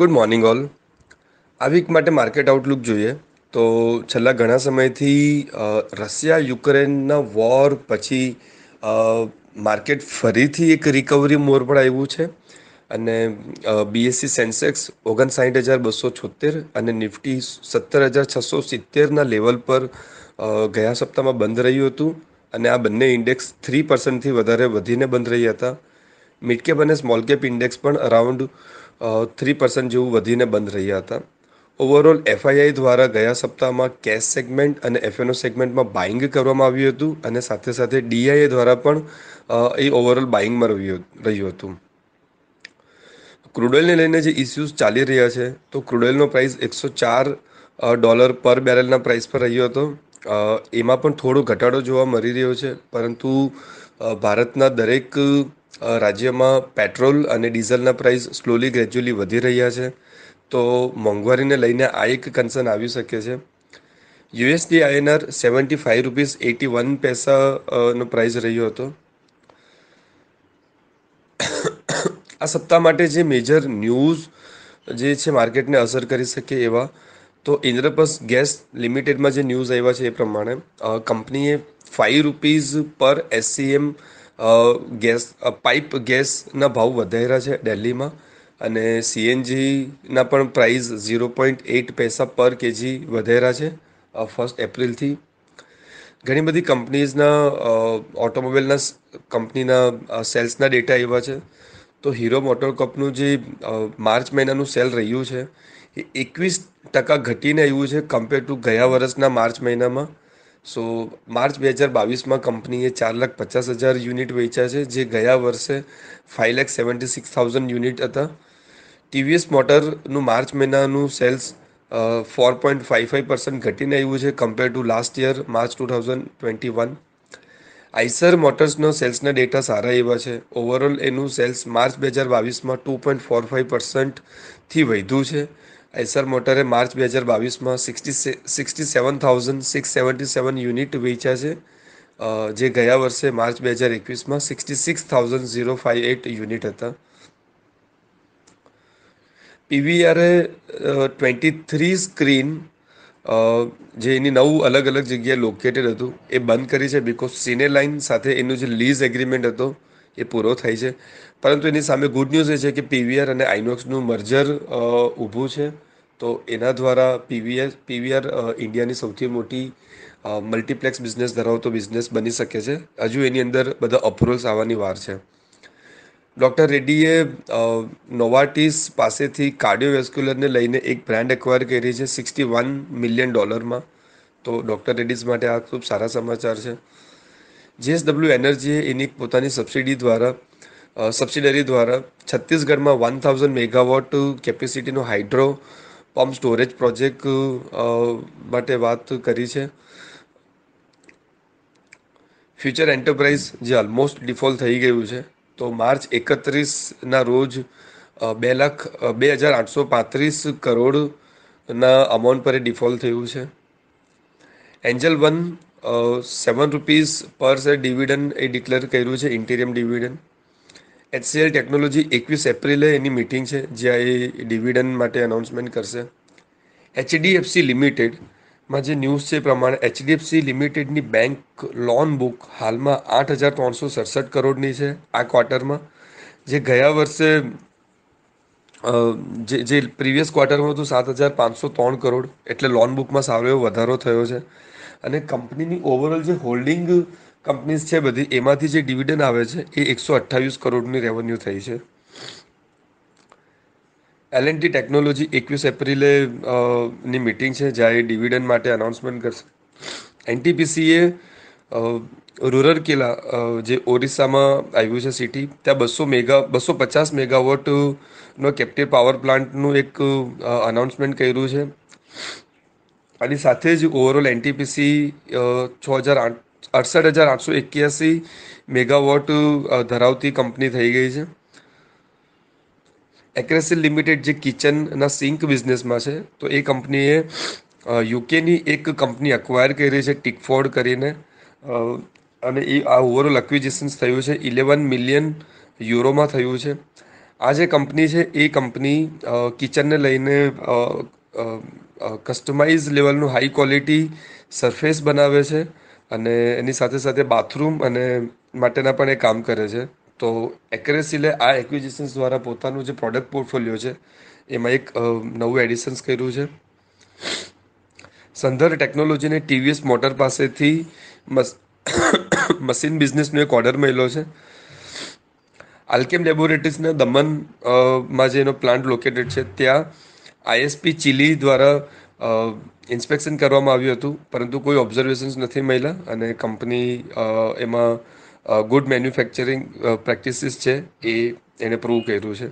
good morning all આ week માટે market outlook જોઈએ તો છેલ્લા ઘણા સમયથી રશિયા યુક્રેનના વોર પછી માર્કેટ ફરીથી એક રિકવરી મોર પણ આવ્યું છે અને બીએસસી સેન્સેક્સ ઓગણસાઠ હજાર બસો છોતેર અને નિફ્ટી સત્તર હજાર છસો સિત્તેરના લેવલ પર ગયા સપ્તાહમાં બંધ રહ્યું હતું અને આ બંને ઇન્ડેક્સ થ્રી પર્સન્ટથી વધારે વધીને બંધ રહ્યા હતા મિડકેપ અને સ્મોલ કેપ ઇન્ડેક્સ પણ અરાઉન્ડ થ્રી પર્સન્ટ જેવું વધીને બંધ રહ્યા હતા ઓવરઓલ એફઆઈઆઈ દ્વારા ગયા સપ્તાહમાં કેશ સેગમેન્ટ અને એફએનઓ સેગમેન્ટમાં બાઇંગ કરવામાં આવ્યું હતું અને સાથે સાથે ડીઆઈએ દ્વારા પણ એ ઓવરઓલ બાઇંગમાં રહ્યું રહ્યું હતું ક્રૂડોઇલને લઈને જે ઇસ્યુઝ ચાલી રહ્યા છે તો ક્રૂડોઇલનો પ્રાઇસ એકસો ચાર ડોલર પર બેરલના પ્રાઇસ પર રહ્યો હતો એમાં પણ થોડો ઘટાડો જોવા મળી રહ્યો છે પરંતુ ભારતના દરેક રાજ્યમાં પેટ્રોલ અને ડીઝલના પ્રાઇસ સ્લોલી ગ્રેજ્યુઅલી વધી રહ્યા છે તો મોંઘવારીને લઈને આ એક કન્સર્ન આવી શકે છે USD INR seventy five rupees eighty one પૈસાનો પ્રાઇસ રહ્યો હતો આ સપ્તાહ માટે જે મેજર ન્યૂઝ જે છે માર્કેટને અસર કરી શકે એવા તો ઇન્દ્રપ્રસ ગેસ લિમિટેડમાં જે ન્યૂઝ આવ્યા છે એ પ્રમાણે કંપનીએ ફાઇવ રૂપીઝ પર એસસીએમ ગેસ પાઇપ ગેસના ભાવ વધાર્યા છે દિલ્હીમાં અને સીએનજીના પણ પ્રાઇસ ઝીરો પોઈન્ટ એટ પૈસા પર કેજી વધેરા છે ફર્સ્ટ એપ્રિલથી ઘણી બધી કંપનીઝના ઓટોમોબાઈલના કંપનીના સેલ્સના ડેટા એવા છે તો હીરો મોટર કપનું જે માર્ચ મહિનાનું સેલ રહ્યું છે એ એકવીસ ટકા ઘટીને આવ્યું છે કમ્પેર ટુ ગયા વર્ષના માર્ચ મહિનામાં સો માર્ચ બે હજાર બાવીસમાં કંપનીએ ચાર લાખ પચાસ હજાર યુનિટ વેચ્યા છે જે ગયા વર્ષે five lakh seventy six thousand unit હતા ટીવીએસ મોટરનું માર્ચ મહિનાનું sales four point five five percent ઘટીને આવ્યું છે compare to last year March two thousand twenty one Eicher મોટર્સનો સેલ્સના ડેટા સારા એવા છે ઓવરઓલ એનું સેલ્સ માર્ચ બે હજાર બાવીસમાં ટુ પોઈન્ટ ફોર ફાઇવ પર્સન્ટથી વધ્યું છે એસર મોટરે માર્ચ બે હજાર બાવીસમાં sixty sixty seven thousand six seventy seven unit વેચ્યા છે જે ગયા વર્ષે માર્ચ બે હજાર એકવીસમાં sixty six thousand zero five eight unit હતા પીવીઆરે ટ્વેન્ટી થ્રી સ્ક્રીન જે એની નવું અલગ અલગ જગ્યાએ લોકેટેડ હતું એ બંધ કરી છે બિકોઝ સિને લાઇન સાથે એનું જે લીઝ એગ્રીમેન્ટ હતો એ પૂરો થાય છે પરંતુ એની સામે ગુડ ન્યૂઝ એ છે કે પીવીઆર અને આઇનોક્સનું મર્જર ઊભું છે તો એના દ્વારા પીવીએસ પીવીઆર ઇન્ડિયાની સૌથી મોટી મલ્ટીપ્લેક્સ બિઝનેસ ધરાવતો બિઝનેસ બની શકે છે હજુ એની અંદર બધા અપ્રુવલ્સ આવવાની વાર છે ડૉક્ટર રેડ્ડીએ નોવાટીસ પાસેથી કાર્ડિયોવેસ્ક્યુલરને લઈને એક બ્રાન્ડ એક્વાયર કરી છે સિક્સટી વન મિલિયન ડોલરમાં તો ડૉક્ટર રેડ્ડીઝ માટે આ ખૂબ સારા સમાચાર છે જેએસડબલ્યુ એનર્જીએ એની પોતાની સબસિડી દ્વારા સબસિડરી દ્વારા છત્તીસગઢમાં વન થાઉઝન્ડ મેગાવોટ કેપેસિટીનો હાઇડ્રો પમ્પ સ્ટોરેજ પ્રોજેક્ટ માટે વાત કરી છે ફ્યુચર એન્ટરપ્રાઇઝ જે ઓલમોસ્ટ ડિફોલ્ટ થઈ ગયું છે તો માર્ચ એકત્રીસના રોજ બે લાખ બે હજાર આઠસો પાંત્રીસ કરોડના અમાઉન્ટ પર એ ડિફોલ્ટ થયું છે એન્જલ વન સેવન રૂપીઝ પર શેર ડિવિડન્ડ એ ડિક્લેર કર્યું છે ઇન્ટેરિયમ ડિવિડન્ડ એચસીએલ ટેકનોલોજી એકવીસ એપ્રિલે એની મિટિંગ છે જ્યાં એ ડિવિડન્ડ માટે અનાઉન્સમેન્ટ કરશે એચડીએફસી લિમિટેડમાં જે ન્યૂઝ છે પ્રમાણે એચડીએફસી લિમિટેડની બેંક લોન બુક હાલમાં આઠ હજાર ત્રણસો સડસઠ કરોડની છે આ ક્વાર્ટરમાં જે ગયા વર્ષે જે જે પ્રીવિયસ ક્વાર્ટરમાં હતું સાત હજાર પાંચસો ત્રણ કરોડ એટલે લોન બુકમાં સારો એવો વધારો થયો છે અને કંપનીની ઓવરઓલ જે હોલ્ડિંગ કંપનીઝ છે બધી એમાંથી જે ડિવિડન્ડ આવે છે એ એકસો અઠ્ઠાવીસ કરોડની રેવન્યુ થઈ છે એલ એન્ડ ટેકનોલોજી એકવીસ એપ્રિલે ની મિટિંગ છે જ્યાં એ ડિવિડન માટે અનાઉન્સમેન્ટ કરશે એનટીપીસીએ રૂરલ કિલ્લા જે ઓરિસ્સામાં આવ્યું છે સિટી ત્યાં બસો મેગા બસો પચાસ મેગાવોટનો કેપ્ટિવ પાવર પ્લાન્ટનું એક અનાઉન્સમેન્ટ કર્યું છે અને સાથે જ ઓવરઓલ એનટીપીસી છ હજાર આઠ અડસઠ હજાર આઠસો એક્યાસી મેગાવોટ ધરાવતી કંપની થઈ ગઈ છે એક્રેસિલ લિમિટેડ જે કિચનના સિંક બિઝનેસમાં છે તો એ કંપનીએ યુકેની એક કંપની અક્વાયર કરી છે ટિકફોર્ડ કરીને અને એ આ ઓવરઓલ એક્વિઝિશન્સ થયું છે ઇલેવન મિલિયન યુરોમાં થયું છે આ જે કંપની છે એ કંપની કિચનને લઈને કસ્ટમાઇઝ લેવલનું હાઈ ક્વોલિટી સરફેસ બનાવે છે અને એની સાથે સાથે બાથરૂમ અને માટેના પણ એ કામ કરે છે તો એક્રેસિલે આ એક્વિઝિશન્સ દ્વારા પોતાનું જે પ્રોડક્ટ પોર્ટફોલિયો છે એમાં એક નવું એડિશન્સ કર્યું છે સંધર ટેકનોલોજીને ટીવીએસ મોટર પાસેથી મશીન બિઝનેસનો એક ઓર્ડર મળ્યો છે આલ્કેમ લેબોરેટરીઝના દમનમાં જે એનો પ્લાન્ટ લોકેટેડ છે ત્યાં આઈએસપી ચીલી દ્વારા ઇન્સ્પેક્શન કરવામાં આવ્યું હતું પરંતુ કોઈ ઓબ્ઝર્વેશન્સ નથી મળ્યા અને કંપની એમાં ગુડ મેન્યુફેક્ચરિંગ પ્રેક્ટિસિસ છે એ એને પ્રૂવ કર્યું છે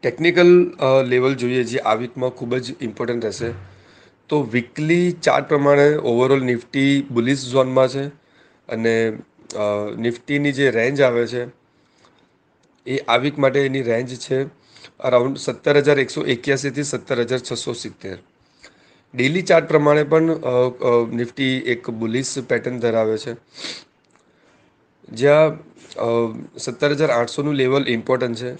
ટેકનિકલ લેવલ જોઈએ જે આ વીકમાં ખૂબ જ ઇમ્પોર્ટન્ટ રહેશે તો વીકલી ચાર્ટ પ્રમાણે ઓવરઓલ નિફ્ટી બુલિશ ઝોનમાં છે અને નિફ્ટીની જે રેન્જ આવે છે એ આ વીક માટે એની રેન્જ છે અરાઉન્ડ સત્તર હજાર એકસો એક્યાસીથી સત્તર હજાર છસો સિત્તેર ડેલી ચાર્ટ પ્રમાણે પણ નિફ્ટી એક બુલિસ પેટર્ન ધરાવે છે જ્યાં સત્તર હજાર આઠસોનું લેવલ ઇમ્પોર્ટન્ટ છે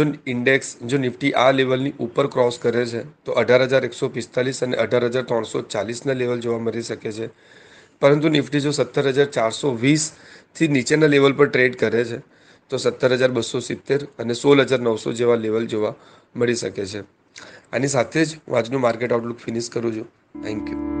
જો ઇન્ડેક્સ જો નિફ્ટી આ લેવલની ઉપર ક્રોસ કરે છે તો અઢાર હજાર એકસો પિસ્તાલીસ અને અઢાર હજાર ત્રણસો ચાલીસના લેવલ જોવા મળી શકે છે પરંતુ નિફ્ટી જો સત્તર હજાર ચારસો વીસથી નીચેના લેવલ પર ટ્રેડ કરે છે તો સત્તર હજાર બસો સિત્તેર અને સોળ હજાર નવસો જેવા લેવલ જોવા મળી શકે છે આની સાથે જ હું આજનું માર્કેટ આઉટલુક ફિનિશ કરું છું થેન્ક યુ